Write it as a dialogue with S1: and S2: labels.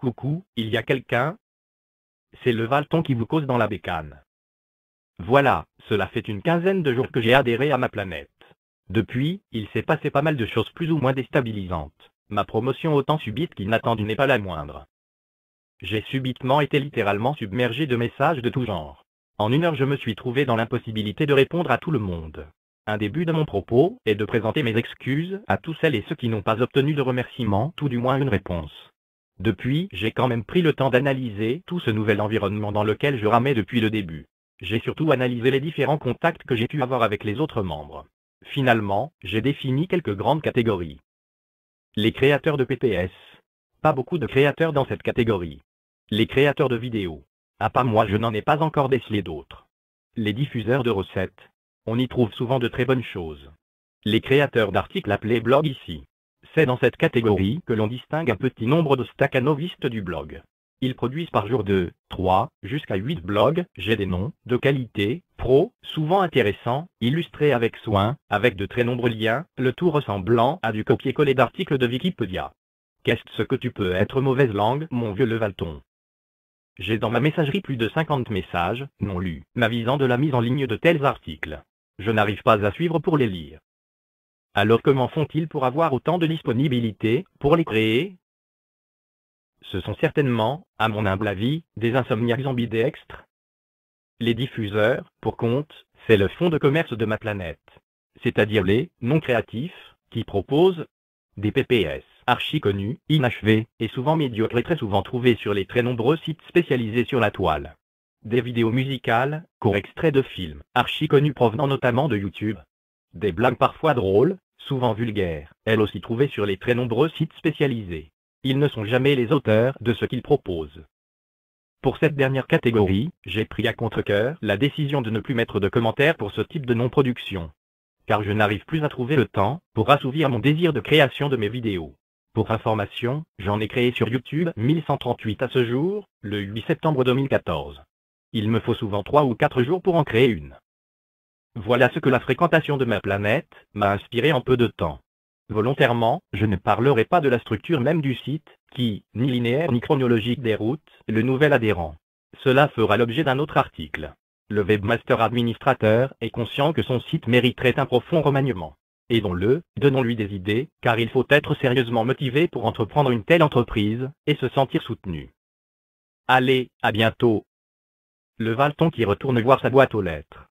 S1: Coucou, il y a quelqu'un C'est le Valton qui vous cause dans la bécane. Voilà, cela fait une quinzaine de jours que j'ai adhéré à ma planète. Depuis, il s'est passé pas mal de choses plus ou moins déstabilisantes. Ma promotion autant subite qu'inattendue n'est pas la moindre. J'ai subitement été littéralement submergé de messages de tout genre. En une heure je me suis trouvé dans l'impossibilité de répondre à tout le monde. Un début de mon propos est de présenter mes excuses à tous celles et ceux qui n'ont pas obtenu de remerciement, tout du moins une réponse. Depuis, j'ai quand même pris le temps d'analyser tout ce nouvel environnement dans lequel je ramais depuis le début. J'ai surtout analysé les différents contacts que j'ai pu avoir avec les autres membres. Finalement, j'ai défini quelques grandes catégories. Les créateurs de PPS. Pas beaucoup de créateurs dans cette catégorie. Les créateurs de vidéos. À part moi, je n'en ai pas encore décelé d'autres. Les diffuseurs de recettes. On y trouve souvent de très bonnes choses. Les créateurs d'articles appelés blog ici. C'est dans cette catégorie que l'on distingue un petit nombre de stacanovistes du blog. Ils produisent par jour 2, 3, jusqu'à 8 blogs, j'ai des noms, de qualité, pro, souvent intéressants, illustrés avec soin, avec de très nombreux liens, le tout ressemblant à du copier-coller d'articles de Wikipédia. Qu'est-ce que tu peux être mauvaise langue, mon vieux Levalton J'ai dans ma messagerie plus de 50 messages, non lus, m'avisant de la mise en ligne de tels articles. Je n'arrive pas à suivre pour les lire. Alors comment font-ils pour avoir autant de disponibilité, pour les créer Ce sont certainement, à mon humble avis, des insomniaques ambidextres. Les diffuseurs, pour compte, c'est le fonds de commerce de ma planète. C'est-à-dire les non-créatifs, qui proposent des PPS archi connus, inachevés, et souvent médiocres et très souvent trouvés sur les très nombreux sites spécialisés sur la toile. Des vidéos musicales, courts extraits de films, archi connus provenant notamment de YouTube, des blagues parfois drôles, souvent vulgaires, elles aussi trouvées sur les très nombreux sites spécialisés. Ils ne sont jamais les auteurs de ce qu'ils proposent. Pour cette dernière catégorie, j'ai pris à contre-cœur la décision de ne plus mettre de commentaires pour ce type de non-production. Car je n'arrive plus à trouver le temps pour assouvir mon désir de création de mes vidéos. Pour information, j'en ai créé sur YouTube 1138 à ce jour, le 8 septembre 2014. Il me faut souvent 3 ou 4 jours pour en créer une. Voilà ce que la fréquentation de ma planète m'a inspiré en peu de temps. Volontairement, je ne parlerai pas de la structure même du site, qui, ni linéaire ni chronologique déroute le nouvel adhérent. Cela fera l'objet d'un autre article. Le webmaster administrateur est conscient que son site mériterait un profond remaniement. Aidons-le, donnons-lui des idées, car il faut être sérieusement motivé pour entreprendre une telle entreprise, et se sentir soutenu. Allez, à bientôt. Le Valton qui retourne voir sa boîte aux lettres.